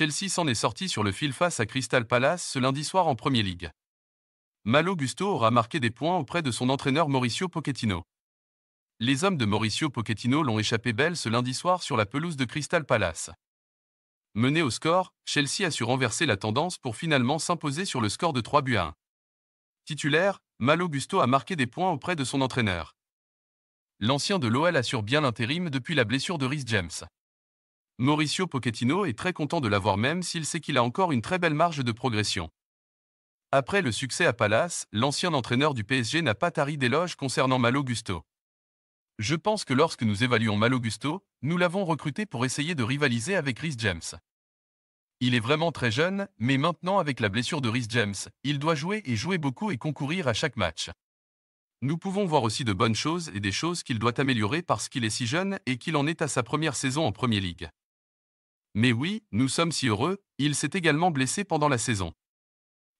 Chelsea s'en est sorti sur le fil face à Crystal Palace ce lundi soir en Premier League. Malo Gusto aura marqué des points auprès de son entraîneur Mauricio Pochettino. Les hommes de Mauricio Pochettino l'ont échappé belle ce lundi soir sur la pelouse de Crystal Palace. Mené au score, Chelsea a su renverser la tendance pour finalement s'imposer sur le score de 3 buts à 1. Titulaire, Malo Gusto a marqué des points auprès de son entraîneur. L'ancien de l'OL assure bien l'intérim depuis la blessure de Rhys James. Mauricio Pochettino est très content de l'avoir même s'il sait qu'il a encore une très belle marge de progression. Après le succès à Palace, l'ancien entraîneur du PSG n'a pas tari d'éloges concernant Malo Gusto. Je pense que lorsque nous évaluons Malo Gusto, nous l'avons recruté pour essayer de rivaliser avec Rhys James. Il est vraiment très jeune, mais maintenant avec la blessure de Rhys James, il doit jouer et jouer beaucoup et concourir à chaque match. Nous pouvons voir aussi de bonnes choses et des choses qu'il doit améliorer parce qu'il est si jeune et qu'il en est à sa première saison en Premier League. Mais oui, nous sommes si heureux, il s'est également blessé pendant la saison.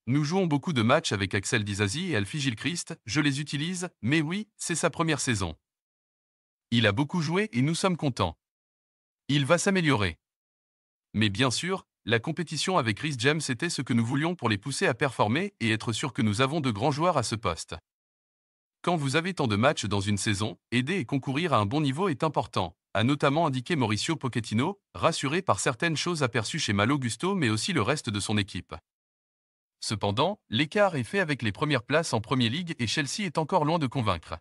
Nous jouons beaucoup de matchs avec Axel Dizazi et Alfie Gilchrist, je les utilise, mais oui, c'est sa première saison. Il a beaucoup joué et nous sommes contents. Il va s'améliorer. Mais bien sûr, la compétition avec Chris James était ce que nous voulions pour les pousser à performer et être sûr que nous avons de grands joueurs à ce poste. Quand vous avez tant de matchs dans une saison, aider et concourir à un bon niveau est important, a notamment indiqué Mauricio Pochettino, rassuré par certaines choses aperçues chez Malo Gusto mais aussi le reste de son équipe. Cependant, l'écart est fait avec les premières places en Premier League et Chelsea est encore loin de convaincre.